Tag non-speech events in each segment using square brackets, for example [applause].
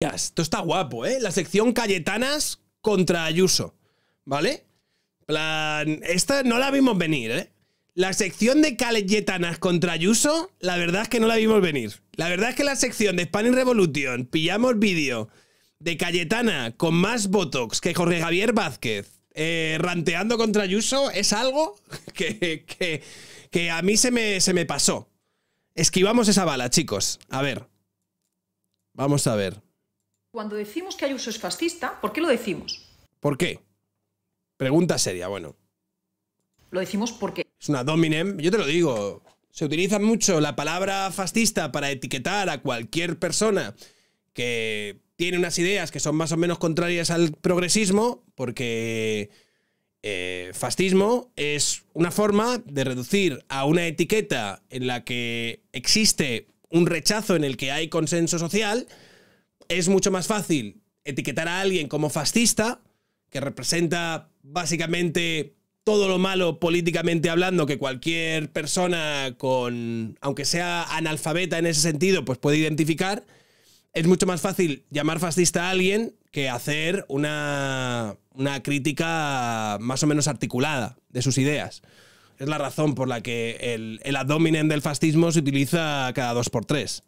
Esto está guapo, ¿eh? La sección Cayetanas contra Ayuso, ¿vale? Plan, esta no la vimos venir, ¿eh? La sección de Cayetanas contra Ayuso, la verdad es que no la vimos venir. La verdad es que la sección de Spanish Revolution, pillamos vídeo de Cayetana con más Botox que Jorge Javier Vázquez, eh, ranteando contra Ayuso, es algo [laughs] que, que, a mí se se me pasó. Esquivamos esa bala, chicos. A ver. Vamos a ver. Cuando decimos que Ayuso es fascista, ¿por qué lo decimos? ¿Por qué? Pregunta seria, bueno. Lo decimos porque... Es una dominem, yo te lo digo. Se utiliza mucho la palabra fascista para etiquetar a cualquier persona que tiene unas ideas que son más o menos contrarias al progresismo, porque eh, fascismo es una forma de reducir a una etiqueta en la que existe un rechazo en el que hay consenso social es mucho más fácil etiquetar a alguien como fascista, que representa básicamente todo lo malo políticamente hablando que cualquier persona con, aunque sea analfabeta en ese sentido, pues puede identificar, es mucho más fácil llamar fascista a alguien que hacer una, crítica más o menos articulada de sus ideas. Es la razón por la que el, el abdomen del fascismo se utiliza cada dos por tres.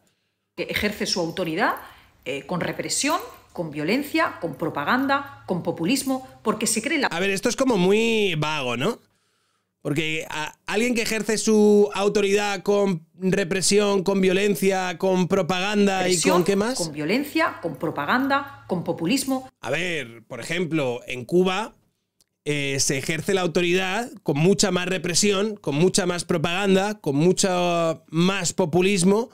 Que ejerce su autoridad eh, con represión, con violencia, con propaganda, con populismo, porque se cree la... A ver, esto es como muy vago, ¿no? Porque alguien que ejerce su autoridad con represión, con violencia, con propaganda y con qué más? Con violencia, con propaganda, con populismo. A ver, por ejemplo, en Cuba eh, se ejerce la autoridad con mucha más represión, con mucha más propaganda, con mucho más populismo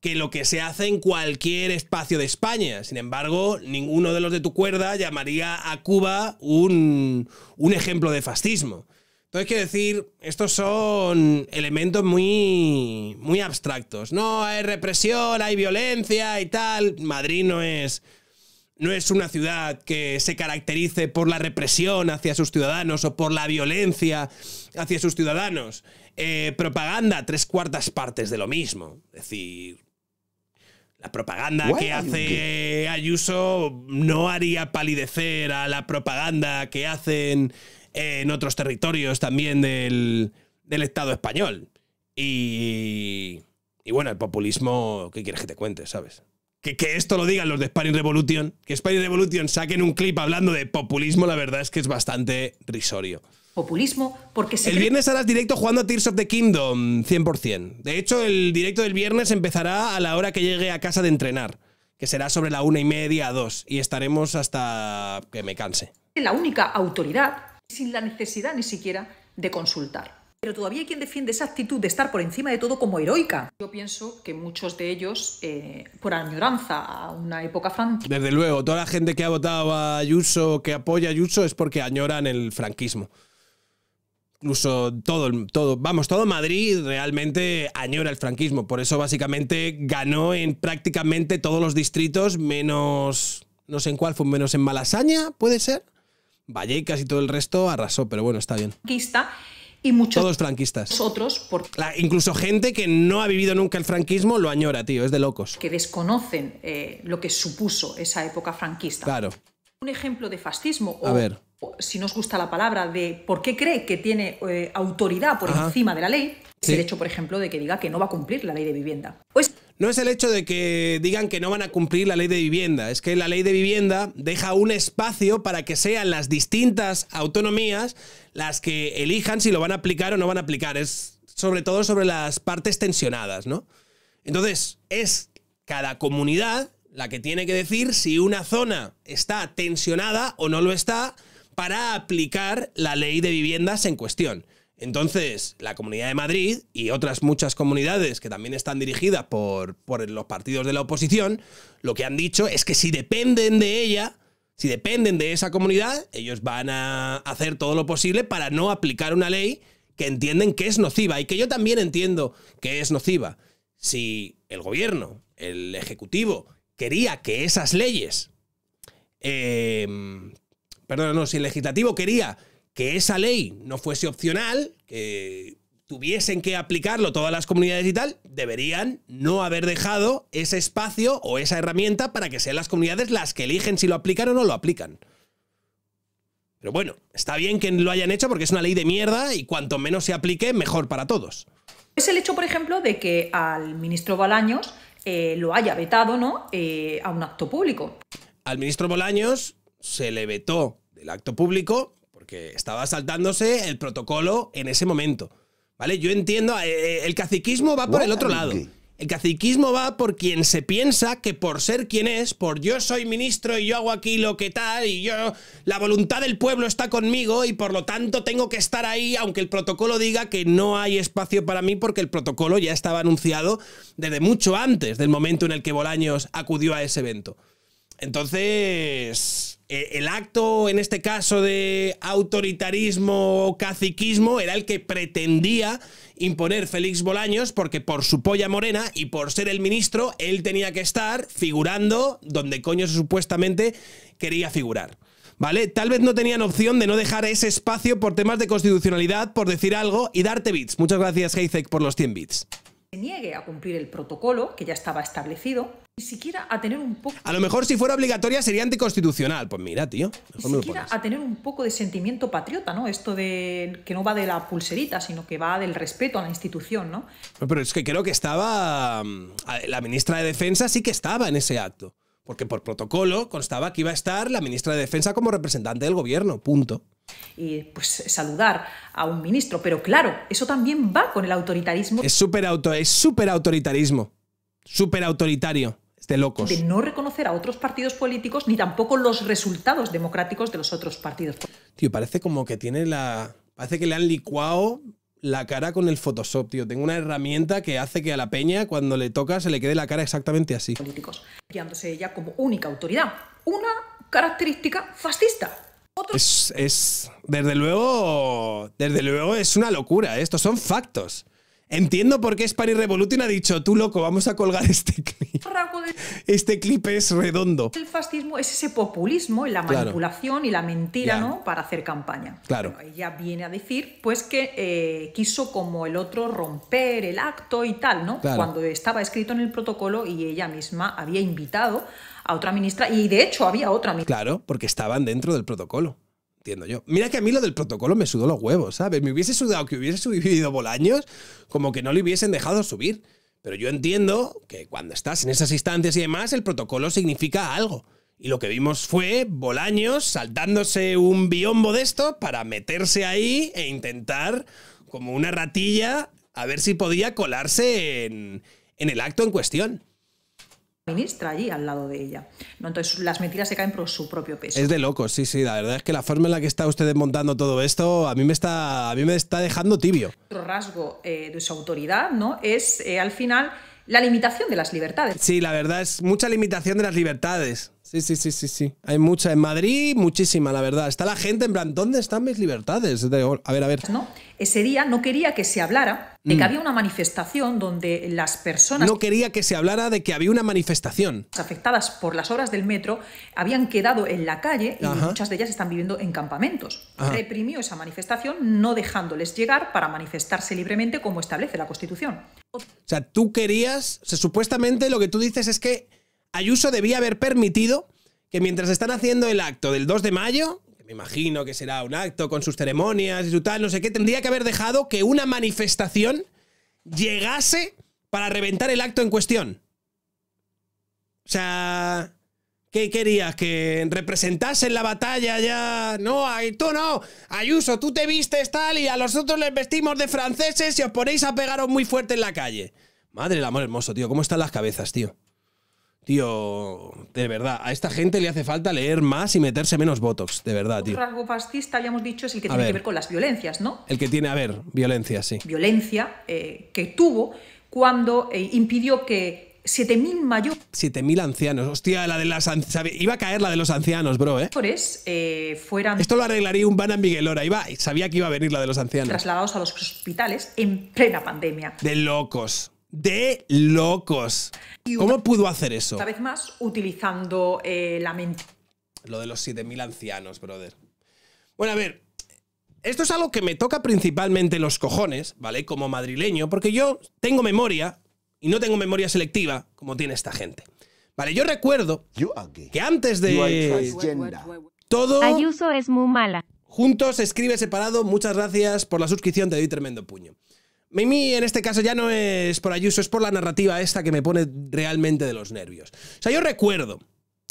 que lo que se hace en cualquier espacio de España. Sin embargo, ninguno de los de tu cuerda llamaría a Cuba un, ejemplo de fascismo. Entonces, que decir, estos son elementos muy, muy abstractos. No, hay represión, hay violencia y tal. Madrid no es, no es una ciudad que se caracterice por la represión hacia sus ciudadanos o por la violencia hacia sus ciudadanos. Eh, propaganda, tres cuartas partes de lo mismo. Es decir, la propaganda que hace Ayuso no haría palidecer a la propaganda que hacen en otros territorios también del, Estado español. Y, y bueno, el populismo, ¿qué quieres que te cuente, sabes? Que, esto lo digan los de Spanish Revolution, que Spanish Revolution saquen un clip hablando de populismo, la verdad es que es bastante risorio populismo, porque El viernes harás directo jugando a Tears of the Kingdom, 100%. De hecho, el directo del viernes empezará a la hora que llegue a casa de entrenar, que será sobre la una y media a dos, y estaremos hasta que me canse. La única autoridad, sin la necesidad ni siquiera de consultar. Pero todavía hay quien defiende esa actitud de estar por encima de todo como heroica. Yo pienso que muchos de ellos, eh, por añoranza a una época franquista. Desde luego, toda la gente que ha votado a Ayuso, que apoya a Ayuso, es porque añoran el franquismo incluso todo, todo, vamos, todo Madrid realmente añora el franquismo. Por eso básicamente ganó en prácticamente todos los distritos, menos, no sé en cuál, fue menos en Malasaña, puede ser. Vallecas y todo el resto arrasó, pero bueno, está bien. Franquista y muchos Todos franquistas. Otros, incluso gente que no ha vivido nunca el franquismo lo añora, tío, es de locos. Que desconocen eh, lo que supuso esa época franquista. Claro. Un ejemplo de fascismo o A ver si no os gusta la palabra, de por qué cree que tiene eh, autoridad por encima de la ley, es el hecho, por ejemplo, de que diga que no va a cumplir la ley de vivienda. Pues no es el hecho de que digan que no van a cumplir la ley de vivienda, es que la ley de vivienda deja un espacio para que sean las distintas autonomías las que elijan si lo van a aplicar o no van a aplicar. Es sobre todo sobre las partes tensionadas, ¿no? Entonces, es cada comunidad la que tiene que decir si una zona está tensionada o no lo está, para aplicar la ley de viviendas en cuestión. Entonces, la Comunidad de Madrid y otras muchas comunidades que también están dirigidas por, los partidos de la oposición, lo que han dicho es que si dependen de ella, si dependen de esa comunidad, ellos van a hacer todo lo posible para no aplicar una ley que entienden que es nociva y que yo también entiendo que es nociva. Si el gobierno, el Ejecutivo, quería que esas leyes eh, perdón, no, si el legislativo quería que esa ley no fuese opcional, que tuviesen que aplicarlo todas las comunidades y tal, deberían no haber dejado ese espacio o esa herramienta para que sean las comunidades las que eligen si lo aplican o no lo aplican. Pero bueno, está bien que lo hayan hecho porque es una ley de mierda y cuanto menos se aplique, mejor para todos. Es el hecho, por ejemplo, de que al ministro Bolaños eh, lo haya vetado, ¿no? Eh, a un acto público. Al ministro Bolaños se le vetó del acto público porque estaba saltándose el protocolo en ese momento. ¿Vale? Yo entiendo, eh, eh, el caciquismo va por el otro lado. El caciquismo va por quien se piensa que por ser quien es, por yo soy ministro y yo hago aquí lo que tal, y yo. La voluntad del pueblo está conmigo y por lo tanto tengo que estar ahí, aunque el protocolo diga que no hay espacio para mí, porque el protocolo ya estaba anunciado desde mucho antes del momento en el que Bolaños acudió a ese evento. Entonces. Eh, el acto, en este caso, de autoritarismo o caciquismo era el que pretendía imponer Félix Bolaños porque por su polla morena y por ser el ministro, él tenía que estar figurando donde coño supuestamente quería figurar. ¿Vale? Tal vez no tenían opción de no dejar ese espacio por temas de constitucionalidad, por decir algo, y darte bits. Muchas gracias, Heizek, por los 100 bits se niegue a cumplir el protocolo que ya estaba establecido, ni siquiera a tener un poco... A lo mejor si fuera obligatoria sería anticonstitucional. Pues mira, tío. ni siquiera a tener un poco de sentimiento patriota, ¿no? Esto de que no va de la pulserita, sino que va del respeto a la institución, ¿no? Pero es que creo que estaba... Mm, la ministra de Defensa sí que estaba en ese acto. Porque por protocolo constaba que iba a estar la ministra de Defensa como representante del gobierno, punto y pues saludar a un ministro. Pero claro, eso también va con el autoritarismo. Es súper auto, es autoritarismo. Súper autoritario. este locos. De no reconocer a otros partidos políticos ni tampoco los resultados democráticos de los otros partidos. Tío, parece como que tiene la. Parece que le han licuado la cara con el Photoshop, tío. Tengo una herramienta que hace que a la peña, cuando le toca, se le quede la cara exactamente así. Políticos, ella como única autoridad. Una característica fascista es, desde luego, desde luego es una locura. ¿eh? Estos son factos. Entiendo por qué Spani Revolution ha dicho, tú loco, vamos a colgar este clip. Este clip es redondo. El fascismo es ese populismo y la manipulación y la mentira, ¿no? Para hacer campaña. Claro. ella viene a decir, pues, que eh, quiso como el otro romper el acto y tal, ¿no? Cuando estaba escrito en el protocolo y ella misma había invitado a otra ministra y de hecho había otra ministra. Claro, porque estaban dentro del protocolo. Entiendo yo. Mira que a mí lo del protocolo me sudó los huevos, ¿sabes? Me hubiese sudado que hubiese subido Bolaños, como que no le hubiesen dejado subir. Pero yo entiendo que cuando estás en esas instancias y demás, el protocolo significa algo. Y lo que vimos fue Bolaños saltándose un biombo de esto para meterse ahí e intentar, como una ratilla, a ver si podía colarse en, en el acto en cuestión ministra allí al lado de ella. ¿no? Entonces las mentiras se caen por su propio peso. Es de locos, sí, sí. La verdad es que la forma en la que está usted montando todo esto a mí me está, a mí me está dejando tibio. Otro rasgo eh, de su autoridad ¿no? es eh, al final la limitación de las libertades. Sí, la verdad es mucha limitación de las libertades. Sí, sí, sí, sí, sí. Hay mucha. En Madrid, muchísima, la verdad. Está la gente en plan, ¿dónde están mis libertades? a ver, a ver. ¿No? Ese día no quería que se hablara de que mm. había una manifestación donde las personas. No quería que se hablara de que había una manifestación. Afectadas por las obras del metro habían quedado en la calle y muchas de ellas están viviendo en campamentos. Reprimió esa manifestación no dejándoles llegar para manifestarse libremente como establece la Constitución. O sea, tú querías. supuestamente lo que tú dices es que Ayuso debía haber permitido que mientras están haciendo el acto del 2 de mayo, que me imagino que será un acto con sus ceremonias y su tal, no sé qué, tendría que haber dejado que una manifestación llegase para reventar el acto en cuestión. O sea, ¿qué querías? ¿Que representasen la batalla ya? No, tú no. Ayuso, tú te vistes tal y a los otros les vestimos de franceses y os ponéis a pegaros muy fuerte en la calle. Madre del amor hermoso, tío. ¿Cómo están las cabezas, tío? Tío, de verdad, a esta gente le hace falta leer más y meterse menos botox, de verdad, tío. Un rasgo fascista, habíamos dicho, es el que tiene que ver con las violencias, ¿no? El que tiene, a ver, violencia, sí. Violencia eh, que tuvo cuando eh, impidió que 7.000 mayores... 7.000 ancianos, hostia, la de las Iba a caer la de los ancianos, bro, ¿eh? eh fueran... Esto lo arreglaría un Banan Miguelora, iba, sabía que iba a venir la de los ancianos. Trasladados a los hospitales en plena pandemia. De locos de locos. ¿Cómo pudo hacer eso? Una vez más, utilizando eh, la mente. Lo de los 7.000 ancianos, brother. Bueno, a ver, esto es algo que me toca principalmente los cojones, ¿vale? Como madrileño, porque yo tengo memoria y no tengo memoria selectiva como tiene esta gente. Vale, yo recuerdo que antes de todo Ayuso es muy mala. Juntos escribe separado, muchas gracias por la suscripción, te doy tremendo puño. Mimi en este caso ya no es por Ayuso, es por la narrativa esta que me pone realmente de los nervios. O sea, yo recuerdo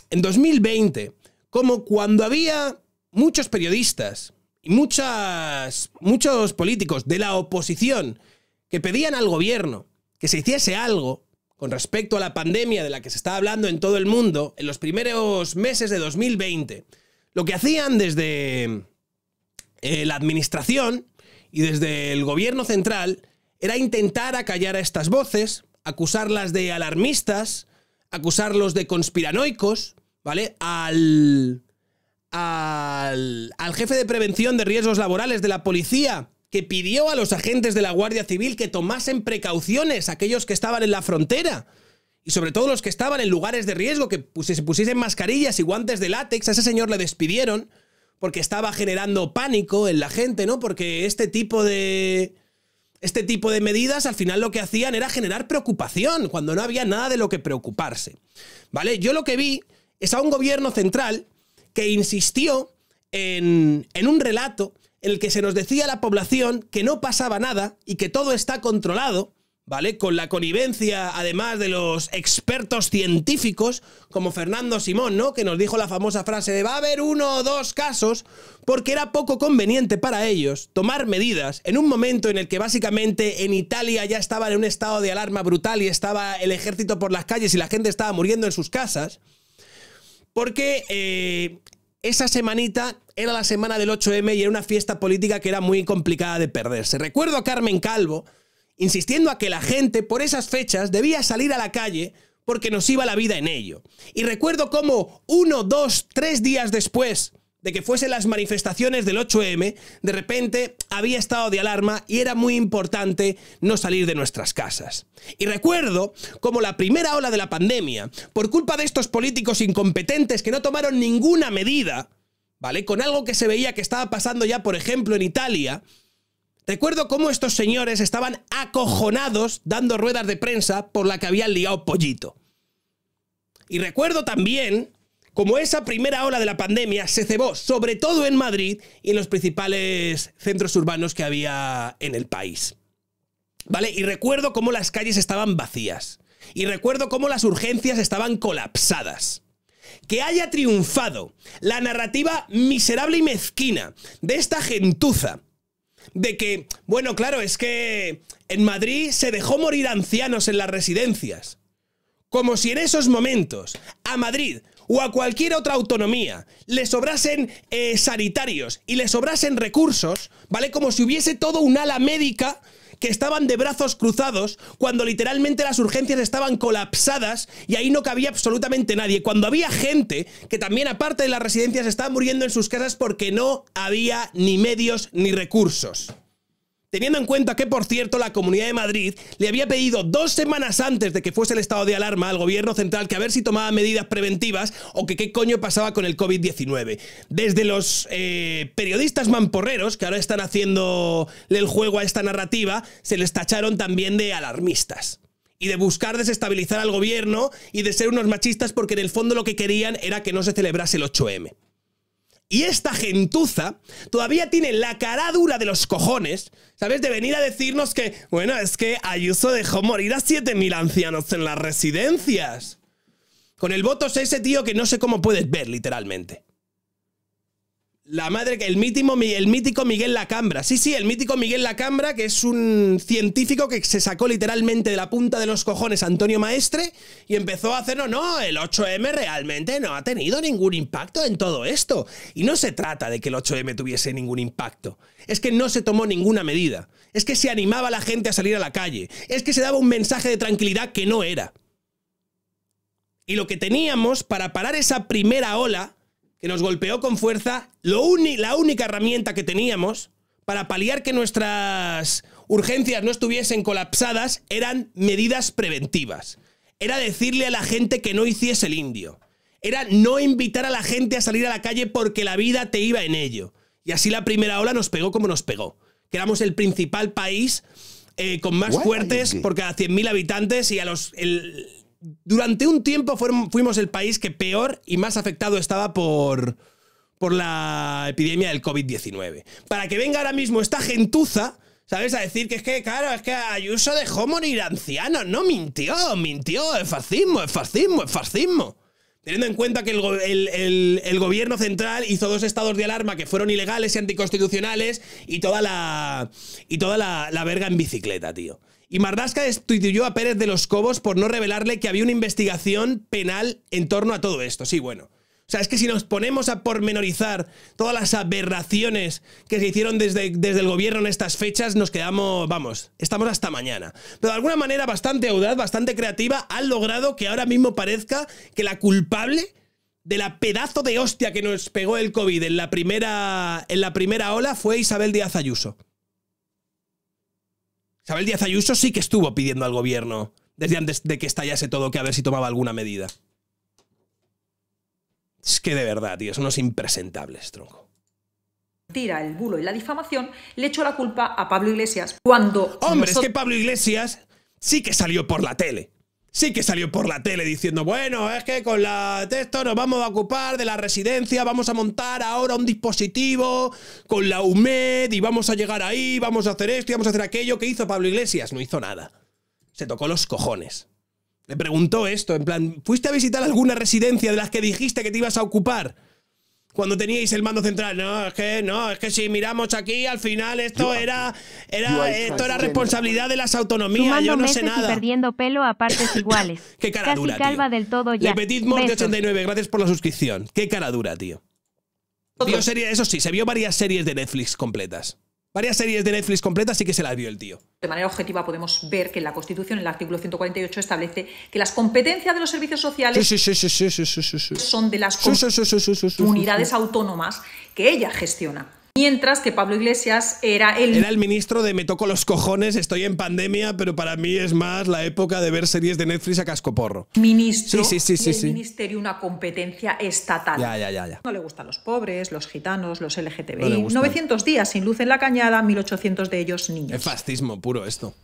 en 2020 como cuando había muchos periodistas y muchas, muchos políticos de la oposición que pedían al gobierno que se hiciese algo con respecto a la pandemia de la que se está hablando en todo el mundo en los primeros meses de 2020. Lo que hacían desde eh, la administración y desde el gobierno central era intentar acallar a estas voces, acusarlas de alarmistas, acusarlos de conspiranoicos, ¿vale? Al, al, jefe de prevención de riesgos laborales de la policía, que pidió a los agentes de la Guardia Civil que tomasen precauciones, aquellos que estaban en la frontera, y sobre todo los que estaban en lugares de riesgo, que se pusiesen mascarillas y guantes de látex, a ese señor le despidieron porque estaba generando pánico en la gente, ¿no? Porque este tipo de... Este tipo de medidas al final lo que hacían era generar preocupación, cuando no había nada de lo que preocuparse. ¿Vale? Yo lo que vi es a un gobierno central que insistió en, en un relato en el que se nos decía a la población que no pasaba nada y que todo está controlado ¿vale? Con la connivencia, además de los expertos científicos, como Fernando Simón, ¿no? Que nos dijo la famosa frase de va a haber uno o dos casos, porque era poco conveniente para ellos tomar medidas en un momento en el que básicamente en Italia ya estaba en un estado de alarma brutal y estaba el ejército por las calles y la gente estaba muriendo en sus casas, porque eh, esa semanita era la semana del 8M y era una fiesta política que era muy complicada de perderse. Recuerdo a Carmen Calvo, insistiendo a que la gente por esas fechas debía salir a la calle porque nos iba la vida en ello. Y recuerdo cómo uno, dos, tres días después de que fuesen las manifestaciones del 8M, de repente había estado de alarma y era muy importante no salir de nuestras casas. Y recuerdo como la primera ola de la pandemia, por culpa de estos políticos incompetentes que no tomaron ninguna medida, ¿vale? Con algo que se veía que estaba pasando ya, por ejemplo, en Italia, Recuerdo cómo estos señores estaban acojonados dando ruedas de prensa por la que habían liado pollito. Y recuerdo también cómo esa primera ola de la pandemia se cebó, sobre todo en Madrid y en los principales centros urbanos que había en el país. ¿Vale? Y recuerdo cómo las calles estaban vacías. Y recuerdo cómo las urgencias estaban colapsadas que haya triunfado la narrativa miserable y mezquina de esta gentuza de que, bueno, claro, es que en Madrid se dejó morir ancianos en las residencias. Como si en esos momentos a Madrid o a cualquier otra autonomía le sobrasen eh, sanitarios y le sobrasen recursos, ¿vale? Como si hubiese todo un ala médica que estaban de brazos cruzados cuando literalmente las urgencias estaban colapsadas y ahí no cabía absolutamente nadie. Cuando había gente que también aparte de las residencias estaban muriendo en sus casas porque no había ni medios ni recursos. Teniendo en cuenta que, por cierto, la Comunidad de Madrid le había pedido dos semanas antes de que fuese el estado de alarma al gobierno central que a ver si tomaba medidas preventivas o que qué coño pasaba con el COVID-19. Desde los eh, periodistas mamporreros, que ahora están haciendo el juego a esta narrativa, se les tacharon también de alarmistas y de buscar desestabilizar al gobierno y de ser unos machistas porque en el fondo lo que querían era que no se celebrase el 8M. Y esta gentuza todavía tiene la dura de los cojones, ¿sabes? De venir a decirnos que, bueno, es que Ayuso dejó morir a 7.000 ancianos en las residencias. Con el voto es ese tío que no sé cómo puedes ver, literalmente. La madre que el mítico, el mítico Miguel Lacambra. Sí, sí, el mítico Miguel Lacambra, que es un científico que se sacó literalmente de la punta de los cojones Antonio Maestre y empezó a hacer, no, no, el 8M realmente no ha tenido ningún impacto en todo esto. Y no se trata de que el 8M tuviese ningún impacto. Es que no se tomó ninguna medida. Es que se animaba a la gente a salir a la calle. Es que se daba un mensaje de tranquilidad que no era. Y lo que teníamos para parar esa primera ola que nos golpeó con fuerza, lo la única herramienta que teníamos para paliar que nuestras urgencias no estuviesen colapsadas eran medidas preventivas. Era decirle a la gente que no hiciese el indio. Era no invitar a la gente a salir a la calle porque la vida te iba en ello. Y así la primera ola nos pegó como nos pegó. Que éramos el principal país eh, con más fuertes por cada 100.000 habitantes y a los, durante un tiempo fuimos el país que peor y más afectado estaba por, la epidemia del COVID-19. Para que venga ahora mismo esta gentuza, ¿sabes? A decir que es que, claro, es que Ayuso dejó morir ancianos. No, mintió, mintió. Es fascismo, es fascismo, es fascismo. Teniendo en cuenta que el, gobierno central hizo dos estados de alarma que fueron ilegales y anticonstitucionales y toda la. y toda la verga en bicicleta, tío. Y Mardasca destituyó a Pérez de los Cobos por no revelarle que había una investigación penal en torno a todo esto. Sí, bueno. O sea, es que si nos ponemos a pormenorizar todas las aberraciones que se hicieron desde, desde el gobierno en estas fechas, nos quedamos, vamos, estamos hasta mañana. Pero de alguna manera bastante audaz, bastante creativa, ha logrado que ahora mismo parezca que la culpable de la pedazo de hostia que nos pegó el COVID en la primera, en la primera ola fue Isabel Díaz Ayuso. Isabel Díaz Ayuso sí que estuvo pidiendo al gobierno desde antes de que estallase todo que a ver si tomaba alguna medida. Es que de verdad, tío, son unos impresentables, tronco. Tira el bulo y la difamación, le echó la culpa a Pablo Iglesias cuando. Hombre, es que Pablo Iglesias sí que salió por la tele sí que salió por la tele diciendo, bueno, es que con la texto nos vamos a ocupar de la residencia, vamos a montar ahora un dispositivo con la UMED y vamos a llegar ahí, vamos a hacer esto y vamos a hacer aquello que hizo Pablo Iglesias. No hizo nada. Se tocó los cojones. Le preguntó esto, en plan, ¿fuiste a visitar alguna residencia de las que dijiste que te ibas a ocupar? cuando teníais el mando central. No, es que no, es que si miramos aquí, al final esto era, era, esto era responsabilidad de las autonomías. Yo no sé nada. perdiendo pelo a partes [laughs] iguales. Qué cara Casi calva del todo ya. Le 89, gracias por la suscripción. Qué cara dura, tío. eso sí, se vio varias series de Netflix completas varias series de Netflix completas y que se las vio el tío. De manera objetiva podemos ver que en la Constitución, el artículo 148, establece que las competencias de los servicios sociales son de las comunidades autónomas que ella gestiona. Mientras que Pablo Iglesias era el... Era el ministro de me toco los cojones, estoy en pandemia, pero para mí es más la época de ver series de Netflix a cascoporro. Ministro sí, sí, el ministerio una competencia estatal. Ya, ya, ya, no le gustan los pobres, los gitanos, los LGTBI. 900 días sin luz en la cañada, 1800 de ellos niños. Es fascismo puro esto.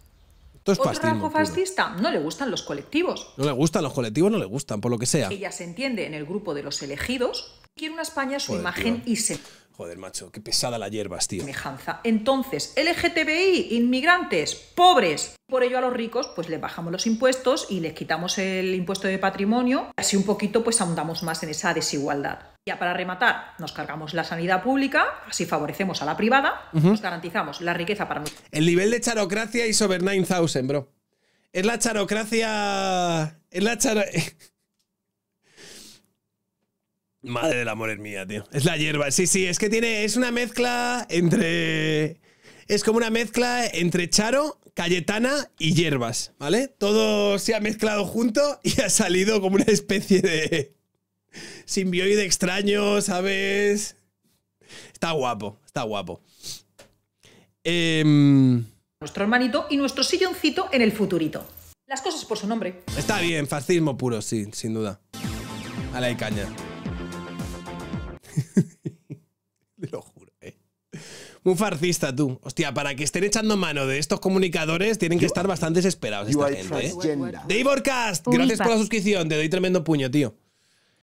Esto es Otro rasgo fascista, no le gustan los colectivos. No le gustan, los colectivos no le gustan, por lo que sea. Ella se entiende en el grupo de los elegidos, quiere una España su imagen y se... Joder, macho, qué pesada la hierbas, tío. Semejanza. Entonces, LGTBI, inmigrantes, pobres. Por ello a los ricos, pues les bajamos los impuestos y les quitamos el impuesto de patrimonio. Así un poquito, pues ahondamos más en esa desigualdad. Ya para rematar, nos cargamos la sanidad pública, así favorecemos a la privada, nos garantizamos la riqueza para nosotros. El nivel de charocracia y over 9000, bro. Es la charocracia. Es la charocracia. [laughs] Madre del amor es mía, tío. Es la hierba. Sí, sí, es que tiene. Es una mezcla entre. Es como una mezcla entre Charo, Cayetana y hierbas, ¿vale? Todo se ha mezclado junto y ha salido como una especie de. Simbioide extraño, ¿sabes? Está guapo, está guapo. Em, nuestro hermanito y nuestro silloncito en el futurito. Las cosas por su nombre. Está bien, fascismo puro, sí, sin duda. A la caña. un farcista tú. Hostia, para que estén echando mano de estos comunicadores tienen que estar bastante desesperados esta gente. ¿eh? Davorcast, gracias por la suscripción, te doy tremendo puño, tío.